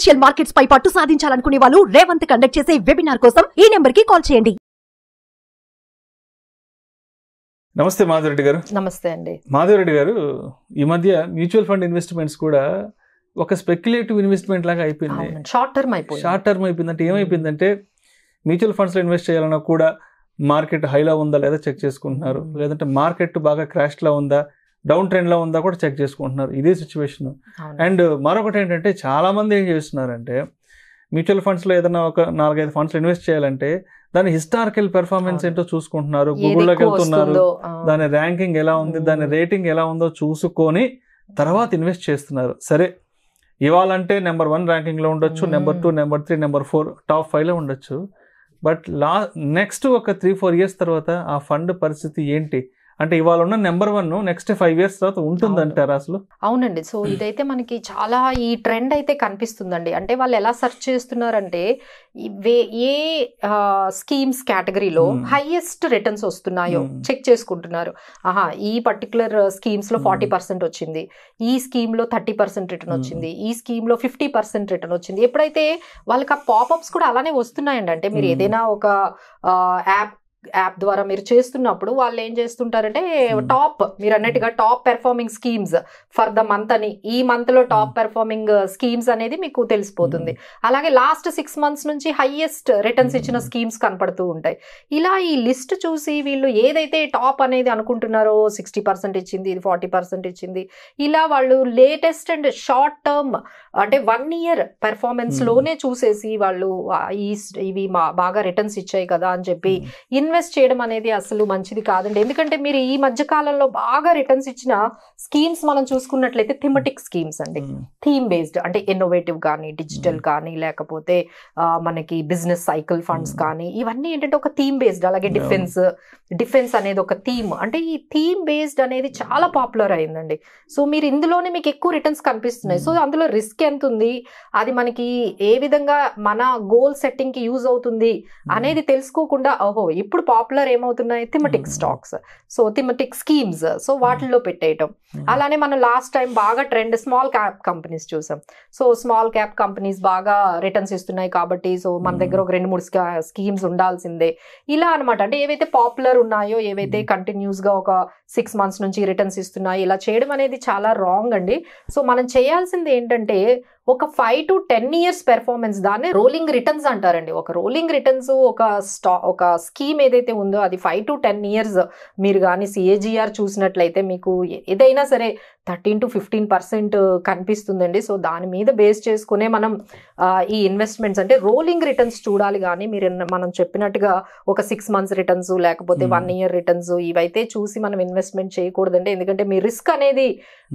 Financial markets పై పట్టు సాధించాలనుకునే వాళ్ళు Revanth conduct చేసే వెబినార్ కోసం ఈ నెంబర్ కి కాల్ చేయండి నమస్తే మాధురెడ్డి గారు నమస్తే అండి మాధురెడ్డి గారు ఈ మధ్య మ్యూచువల్ ఫండ్ ఇన్వెస్ట్మెంట్స్ కూడా ఒక స్పెక్యులేటివ్ ఇన్వెస్ట్మెంట్ లాగా అయిపోయింది షార్ట్ టర్మ్ అయిపోయింది షార్ట్ టర్మ్ అయిపోయింది అంటే ఏమైపోయిందంటే మ్యూచువల్ ఫండ్స్ లో ఇన్వెస్ట్ చేయాలన్నా కూడా మార్కెట్ హైలో ఉందా లేదా చెక్ చేసుకుంటున్నారు లేదంటే మార్కెట్ బాగా క్రాష్ లో ఉందా డౌన్ ట్రెండ్లో ఉందా కూడా చెక్ చేసుకుంటున్నారు ఇదే సిచ్యువేషన్ అండ్ మరొకటి ఏంటంటే చాలామంది ఏం చేస్తున్నారంటే మ్యూచువల్ ఫండ్స్లో ఏదైనా ఒక నాలుగైదు ఫండ్స్ ఇన్వెస్ట్ చేయాలంటే దాని హిస్టారికల్ పెర్ఫార్మెన్స్ ఏంటో చూసుకుంటున్నారు గూగుల్లోకి వెళ్తున్నారు దాని ర్యాంకింగ్ ఎలా ఉంది దాని రేటింగ్ ఎలా ఉందో చూసుకొని తర్వాత ఇన్వెస్ట్ చేస్తున్నారు సరే ఇవాళంటే నెంబర్ వన్ ర్యాంకింగ్లో ఉండొచ్చు number two number three number four top ఫైవ్లో ఉండొచ్చు బట్ లా నెక్స్ట్ ఒక త్రీ ఫోర్ ఇయర్స్ తర్వాత ఆ ఫండ్ పరిస్థితి ఏంటి అంటే ఇవాళ ఉన్న number one next five years తర్వాత ఉంటుంది అంటారు అసలు అవునండి సో hmm. ఇదైతే మనకి చాలా ఈ ట్రెండ్ అయితే కనిపిస్తుందండి అంటే వాళ్ళు ఎలా సెర్చ్ చేస్తున్నారంటే ఏ స్కీమ్స్ కేటగిరీలో hmm. హైయెస్ట్ రిటర్న్స్ వస్తున్నాయో hmm. చెక్ చేసుకుంటున్నారు ఆహా ఈ పర్టికులర్ స్కీమ్స్ లో ఫార్టీ పర్సెంట్ వచ్చింది ఈ స్కీమ్ లో థర్టీ పర్సెంట్ రిటర్న్ వచ్చింది ఈ స్కీమ్ లో ఫిఫ్టీ పర్సెంట్ రిటర్న్ వచ్చింది ఎప్పుడైతే వాళ్ళకి ఆ పాపప్స్ కూడా అలానే వస్తున్నాయండి అంటే మీరు ఏదైనా ఒక యాప్ యాప్ ద్వారా మీరు చేస్తున్నప్పుడు వాళ్ళు ఏం చేస్తుంటారంటే hmm. టాప్ మీరు అన్నట్టుగా hmm. Top performing schemes for the month అని ఈ మంత్ లో hmm. టాప్ పెర్ఫార్మింగ్ స్కీమ్స్ అనేది మీకు తెలిసిపోతుంది అలాగే లాస్ట్ సిక్స్ మంత్స్ నుంచి హైయెస్ట్ రిటర్న్స్ ఇచ్చిన స్కీమ్స్ కనపడుతూ ఉంటాయి ఇలా ఈ లిస్ట్ చూసి వీళ్ళు ఏదైతే టాప్ అనేది అనుకుంటున్నారో సిక్స్టీ పర్సెంట్ ఇచ్చింది ఇది ఫార్టీ పర్సెంట్ ఇచ్చింది ఇలా వాళ్ళు లేటెస్ట్ అండ్ షార్ట్ టర్మ్ అంటే వన్ ఇయర్ పెర్ఫార్మెన్స్ లోనే చూసేసి వాళ్ళు ఈ ఇవి బాగా రిటర్న్స్ ఇచ్చాయి కదా అని చెప్పి ఇన్ ఇన్వెస్ట్ చేయడం అనేది అసలు మంచిది కాదండి ఎందుకంటే మీరు ఈ మధ్య కాలంలో బాగా రిటర్న్స్ ఇచ్చిన స్కీమ్స్ మనం చూసుకున్నట్లయితే థిమటిక్ స్కీమ్స్ అండి థీమ్ బేస్డ్ అంటే ఇన్నోవేటివ్ కానీ డిజిటల్ కానీ లేకపోతే మనకి బిజినెస్ సైకిల్ ఫండ్స్ కానీ ఇవన్నీ ఏంటంటే ఒక థీమ్ బేస్డ్ అలాగే డిఫెన్స్ డిఫెన్స్ అనేది ఒక థీమ్ అంటే ఈ థీమ్ బేస్డ్ అనేది చాలా పాపులర్ అయిందండి సో మీరు ఇందులోనే మీకు ఎక్కువ రిటర్న్స్ కనిపిస్తున్నాయి సో అందులో రిస్క్ ఎంత ఉంది అది మనకి ఏ విధంగా మన గోల్ సెట్టింగ్ కి యూజ్ అవుతుంది అనేది తెలుసుకోకుండా ఓహో ఇప్పుడు ఇప్పుడు పాపులర్ ఏమవుతున్నాయి thematic stocks so thematic schemes so వాటిల్లో పెట్టేయటం hmm. అలానే మనం లాస్ట్ టైం బాగా ట్రెండ్ స్మాల్ క్యాప్ కంపెనీస్ చూసాం సో స్మాల్ క్యాప్ కంపెనీస్ బాగా రిటర్న్స్ ఇస్తున్నాయి కాబట్టి సో మన hmm. దగ్గర ఒక రెండు మూడు స్కీమ్స్ ఉండాల్సిందే ఇలా అనమాట అంటే ఏవైతే పాపులర్ ఉన్నాయో ఏవైతే కంటిన్యూస్గా hmm. ఒక సిక్స్ మంత్స్ నుంచి రిటర్న్స్ ఇస్తున్నాయి ఇలా చేయడం అనేది చాలా రాంగ్ అండి సో మనం చేయాల్సింది ఏంటంటే ఒక five to ten years performance దాన్ని రోలింగ్ రిటర్న్స్ అంటారండి ఒక రోలింగ్ రిటర్న్స్ ఒక స్టా ఒక స్కీమ్ ఏదైతే ఉందో అది ఫైవ్ టు టెన్ ఇయర్స్ మీరు కానీ సిఏజిఆర్ చూసినట్లయితే మీకు ఏదైనా సరే థర్టీన్ టు ఫిఫ్టీన్ పర్సెంట్ కనిపిస్తుందండి సో దాని మీద బేస్ చేసుకునే మనం ఈ ఇన్వెస్ట్మెంట్స్ అంటే రోలింగ్ రిటర్న్స్ చూడాలి కానీ మీరు మనం చెప్పినట్టుగా ఒక సిక్స్ మంత్స్ రిటర్న్స్ లేకపోతే hmm. వన్ ఇయర్ రిటర్న్స్ ఇవైతే చూసి మనం ఇన్వెస్ట్మెంట్ చేయకూడదండి ఎందుకంటే మీ రిస్క్ అనేది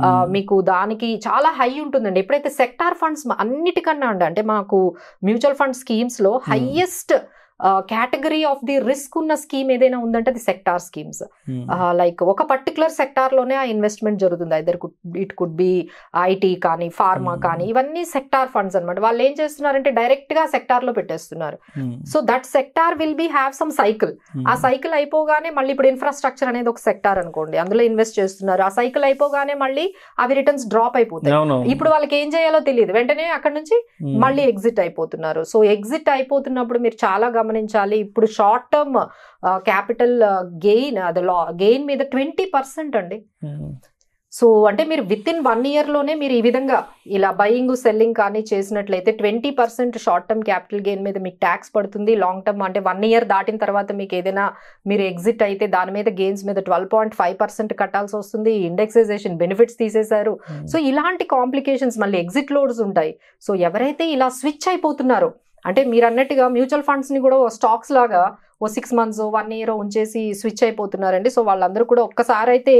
hmm. మీకు దానికి చాలా హై ఉంటుందండి ఎప్పుడైతే సెక్టార్ ఫండ్స్ అన్నిటికన్నా అంటే మాకు మ్యూచువల్ ఫండ్ స్కీమ్స్లో hmm. Highest category of the risk ఉన్న స్కీమ్ ఏదైనా ఉందంటే అది సెక్టార్ స్కీమ్స్ లైక్ ఒక పర్టికులర్ సెక్టార్ లోనే ఆ ఇన్వెస్ట్మెంట్ జరుగుతుంది ఇద్దరు ఇట్ కుడ్ బి ఐటీ కానీ ఫార్మా hmm. కానీ ఇవన్నీ సెక్టార్ ఫండ్స్ అనమాట వాళ్ళు ఏం చేస్తున్నారంటే డైరెక్ట్ గా సెక్టార్ లో పెట్టేస్తున్నారు so that sector will be have some cycle ఆ సైకిల్ అయిపోగానే మళ్ళీ ఇప్పుడు ఇన్ఫ్రాస్ట్రక్చర్ అనేది ఒక సెక్టార్ అనుకోండి అందులో ఇన్వెస్ట్ చేస్తున్నారు ఆ సైకిల్ అయిపోగానే మళ్ళీ అవి రిటర్న్స్ డ్రాప్ అయిపోతాయి ఇప్పుడు వాళ్ళకి ఏం చేయాలో తెలియదు వెంటనే అక్కడ నుంచి hmm. మళ్ళీ ఎగ్జిట్ అయిపోతున్నారు సో ఎగ్జిట్ అయిపోతున్నప్పుడు మీరు చాలా గమనించాలి ఇప్పుడు షార్ట్ టర్మ్ క్యాపిటల్ గెయిన్ అది లా గెయిన్ మీద ట్వంటీ పర్సెంట్ అండి సో hmm. అంటే మీరు విత్ ఇన్ వన్ ఇయర్లోనే మీరు ఈ విధంగా ఇలా బయింగ్ సెల్లింగ్ కానీ చేసినట్లయితే twenty percent short term capital gain మీద మీకు ట్యాక్స్ పడుతుంది లాంగ్ టర్మ్ అంటే వన్ ఇయర్ దాటిన తర్వాత మీకు ఏదైనా మీరు ఎగ్జిట్ అయితే దాని మీద గెయిన్స్ మీద ట్వెల్వ్ పాయింట్ ఫైవ్ పర్సెంట్ కట్టాల్సి వస్తుంది ఇండెక్సైజేషన్ బెనిఫిట్స్ తీసేశారు సో hmm. ఇలాంటి కాంప్లికేషన్స్ మళ్ళీ ఎగ్జిట్ లోడ్స్ ఉంటాయి సో ఎవరైతే ఇలా స్విచ్ అయిపోతున్నారో అంటే మీరు అన్నట్టుగా మ్యూచువల్ ఫండ్స్ని కూడా స్టాక్స్ లాగా ఓ సిక్స్ మంత్స్ వన్ ఇయర్ ఉంచేసి స్విచ్ అయిపోతున్నారండి సో వాళ్ళందరూ కూడా ఒక్కసారి అయితే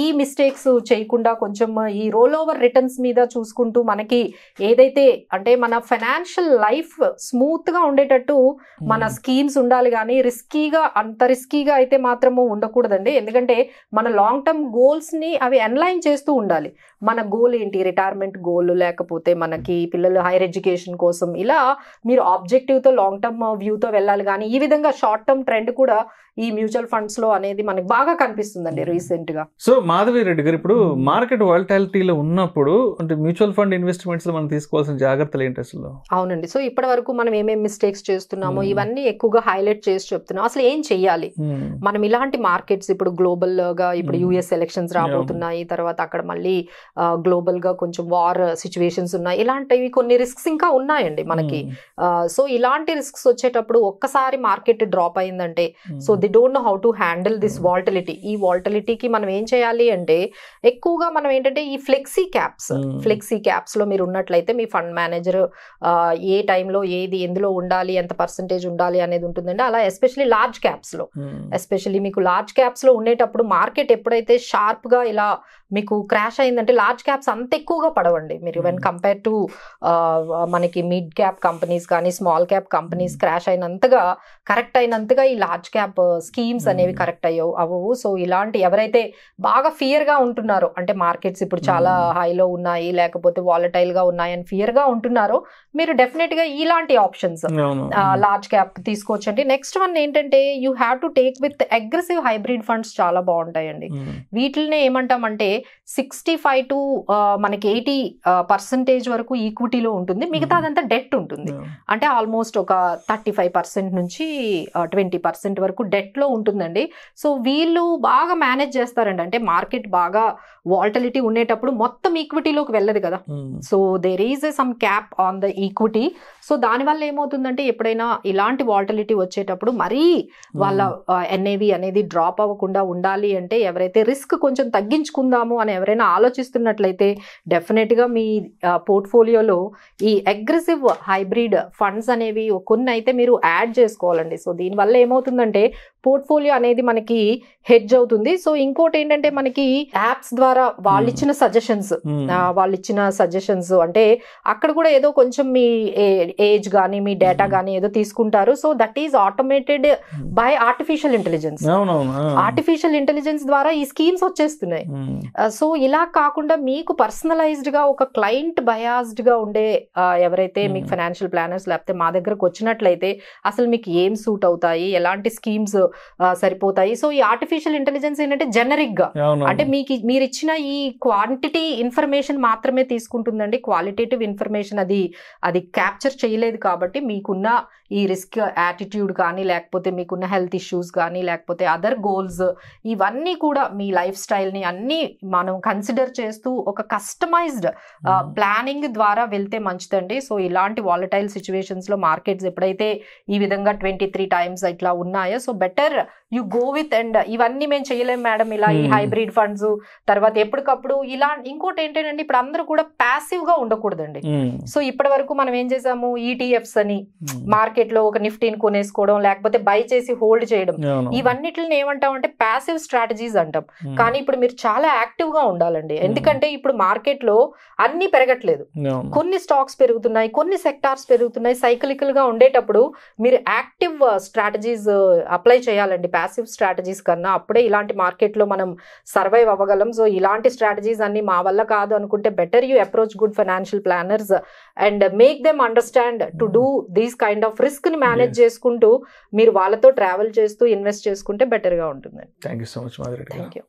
ఈ మిస్టేక్స్ చేయకుండా కొంచెం ఈ రోల్ ఓవర్ రిటర్న్స్ మీద చూసుకుంటూ మనకి ఏదైతే అంటే మన ఫైనాన్షియల్ లైఫ్ స్మూత్గా ఉండేటట్టు మన స్కీమ్స్ ఉండాలి కానీ రిస్కీగా అంత రిస్కీగా అయితే మాత్రము ఉండకూడదండి ఎందుకంటే మన లాంగ్ టర్మ్ గోల్స్ని అవి అన్లైన్ చేస్తూ ఉండాలి మన గోల్ ఏంటి రిటైర్మెంట్ గోల్ లేకపోతే మనకి పిల్లలు హైయర్ ఎడ్యుకేషన్ కోసం ఇలా మీరు ఆబ్జెక్టివ్తో లాంగ్ టర్మ్ వ్యూతో వెళ్ళాలి కానీ ఈ విధంగా షార్ట్ టర్మ్ ట్రెండ్ కూడా ఈ మ్యూచువల్ ఫండ్స్ లో అనేది మనకి బాగా కనిపిస్తుందండి రీసెంట్ గా సో మాధవి రెడ్డి గారు ఇప్పుడు మార్కెట్ వాలిటాలిటీలో ఉన్నప్పుడు అంటే మ్యూచువల్ ఫండ్ ఇన్వెస్ట్మెంట్స్ లో మనం తీసుకోవాల్సిన జాగ్రత్తలు ఏంటి అసలు అవునండి సో ఇప్పటి వరకు మనం ఏమేమి మిస్టేక్స్ చేస్తున్నామో ఇవన్నీ ఎక్కువగా హైలైట్ చేసి చెప్తున్నాం అసలు ఏం చెయ్యాలి మనం ఇలాంటి మార్కెట్స్ ఇప్పుడు గ్లోబల్ గా ఇప్పుడు యుఎస్ ఎలక్షన్స్ రాబోతున్నాయి తర్వాత అక్కడ మళ్ళీ గ్లోబల్ గా కొంచెం వార్ సిచ్యువేషన్స్ ఉన్నాయి ఇలాంటివి కొన్ని రిస్క్స్ ఇంకా ఉన్నాయండి మనకి సో ఇలాంటి రిస్క్స్ వచ్చేటప్పుడు ఒక్కసారి మార్కెట్ డ్రాప్ అయిందంటే so they don't know how to handle this volatility ఈ వాల్టిలిటీకి మనం ఏం చేయాలి అంటే ఎక్కువగా మనం ఏంటంటే ఈ ఫ్లెక్సీ క్యాప్స్ ఫ్లెక్సీ క్యాప్స్లో మీరు ఉన్నట్లయితే మీ ఫండ్ మేనేజర్ ఏ టైంలో ఏది ఎందులో ఉండాలి ఎంత పర్సంటేజ్ ఉండాలి అనేది ఉంటుందండి అలా ఎస్పెషలీ లార్జ్ క్యాప్స్లో ఎస్పెషలీ మీకు లార్జ్ క్యాప్స్లో ఉండేటప్పుడు మార్కెట్ ఎప్పుడైతే షార్ప్గా ఇలా మీకు క్రాష్ అయిందంటే లార్జ్ క్యాప్స్ అంత ఎక్కువగా పడవండి మీరు వెన్ కంపేర్ టు మనకి మిడ్ క్యాప్ కంపెనీస్ కానీ స్మాల్ క్యాప్ కంపెనీస్ క్రాష్ అయినంతగా కరెక్ట్ అయినంతగా ఈ లార్జ్ క్యాప్ స్కీమ్స్ hmm. అనేవి కరెక్ట్ అయ్యో అవ్వవు సో ఇలాంటి ఎవరైతే బాగా ఫియర్గా ఉంటున్నారో అంటే మార్కెట్స్ ఇప్పుడు చాలా హైలో hmm. ఉన్నాయి లేకపోతే వాలటైల్గా ఉన్నాయని ఫియర్గా ఉంటున్నారో మీరు డెఫినెట్గా ఇలాంటి ఆప్షన్స్ లార్జ్ క్యాప్ తీసుకోవచ్చండి నెక్స్ట్ వన్ ఏంటంటే you have to take with aggressive hybrid funds చాలా బాగుంటాయండి hmm. వీటిని ఏమంటామంటే సిక్స్టీ ఫైవ్ టు మనకి ఎయిటీ పర్సంటేజ్ వరకు ఈక్విటీలో ఉంటుంది మిగతా అదంతా డెట్ ఉంటుంది అంటే ఆల్మోస్ట్ ఒక థర్టీ ఫైవ్ పర్సెంట్ నుంచి ట్వంటీ పర్సెంట్ వరకు డెట్ డెట్లో ఉంటుందండి సో వీళ్ళు బాగా మేనేజ్ చేస్తారండి అంటే మార్కెట్ బాగా వాల్టలిటీ ఉండేటప్పుడు మొత్తం ఈక్విటీలోకి వెళ్ళదు కదా so there is some cap on the equity so దానివల్ల ఏమవుతుందంటే ఎప్పుడైనా ఇలాంటి వాల్టలిటీ వచ్చేటప్పుడు మరీ వాళ్ళ ఎన్ఏవి అనేది డ్రాప్ అవ్వకుండా ఉండాలి అంటే ఎవరైతే రిస్క్ కొంచెం తగ్గించుకుందాము అని ఎవరైనా ఆలోచిస్తున్నట్లయితే డెఫినెట్గా మీ పోర్ట్ఫోలియోలో ఈ అగ్రెసివ్ హైబ్రిడ్ ఫండ్స్ అనేవి కొన్ని అయితే మీరు యాడ్ చేసుకోవాలండి సో దీనివల్ల ఏమవుతుందంటే పోర్ట్ఫోలియో అనేది మనకి హెడ్జ్ అవుతుంది సో ఇంకోటి ఏంటంటే మనకి యాప్స్ ద్వారా వాళ్ళు ఇచ్చిన సజెషన్స్ వాళ్ళు ఇచ్చిన సజెషన్స్ అంటే అక్కడ కూడా ఏదో కొంచెం మీ ఏజ్ కానీ మీ డేటా కానీ ఏదో తీసుకుంటారు so that is automated by artificial intelligence artificial intelligence ద్వారా ఈ స్కీమ్స్ వచ్చేస్తున్నాయి సో ఇలా కాకుండా మీకు పర్సనలైజ్డ్ గా ఒక క్లయింట్ బయాస్డ్ గా ఉండే ఎవరైతే మీకు ఫైనాన్షియల్ ప్లానర్స్ లేకపోతే మా దగ్గరకు వచ్చినట్లయితే అసలు మీకు ఏం సూట్ అవుతాయి ఎలాంటి స్కీమ్స్ సరిపోతాయి సో ఈ ఆర్టిఫిషియల్ ఇంటెలిజెన్స్ ఏంటంటే జనరిక్ గా అంటే మీకు మీరు ఇచ్చిన ఈ క్వాంటిటీ ఇన్ఫర్మేషన్ మాత్రమే తీసుకుంటుందండి క్వాలిటేటివ్ ఇన్ఫర్మేషన్ అది అది క్యాప్చర్ చేయలేదు కాబట్టి మీకున్న ఈ రిస్క్ యాటిట్యూడ్ కానీ లేకపోతే మీకున్న హెల్త్ ఇష్యూస్ కానీ లేకపోతే అదర్ గోల్స్ ఇవన్నీ కూడా మీ లైఫ్ స్టైల్ని అన్నీ మనం కన్సిడర్ చేస్తూ ఒక కస్టమైజ్డ్ ప్లానింగ్ ద్వారా వెళ్తే మంచిదండి సో ఇలాంటి వాలటైల్ సిచ్యువేషన్స్లో మార్కెట్స్ ఎప్పుడైతే ఈ విధంగా ట్వంటీ త్రీ టైమ్స్ ఇట్లా ఉన్నాయో so better better you go with and ఇవన్నీ మేము చేయలేము మేడం ఇలా ఈ hmm. హైబ్రిడ్ ఫండ్స్ తర్వాత ఎప్పటికప్పుడు ఇలా ఇంకోటి ఏంటంటే ఇప్పుడు అందరూ కూడా ప్యాసివ్ గా ఉండకూడదండి hmm. సో ఇప్పటి వరకు మనం ఏం చేసాము ఈటీఎఫ్స్ e అని hmm. మార్కెట్ లో ఒక నిఫ్టీని కొనేసుకోవడం లేకపోతే బై చేసి హోల్డ్ చేయడం ఇవన్నిటిని ఏమంటాం అంటే ప్యాసివ్ స్ట్రాటజీస్ అంటాం కానీ ఇప్పుడు మీరు చాలా యాక్టివ్ గా ఉండాలండి ఎందుకంటే ఇప్పుడు మార్కెట్ లో అన్ని పెరగట్లేదు కొన్ని స్టాక్స్ పెరుగుతున్నాయి కొన్ని సెక్టార్స్ పెరుగుతున్నాయి సైకిలికల్ గా ఉండేటప్పుడు మీరు యాక్టివ్ స్ట్రాటజీస్ అప్లై చేయాలండి ప్యాసివ్ స్ట్రాటజీస్ కన్నా అప్పుడే ఇలాంటి మార్కెట్లో మనం సర్వైవ్ అవ్వగలం సో ఇలాంటి స్ట్రాటజీస్ అన్ని మా వల్ల కాదు అనుకుంటే better you approach good financial planners and make them understand to do these kind of రిస్క్ని మేనేజ్ చేసుకుంటూ మీరు వాళ్ళతో ట్రావెల్ చేస్తూ ఇన్వెస్ట్ చేసుకుంటే బెటర్గా ఉంటుంది thank you so much thank you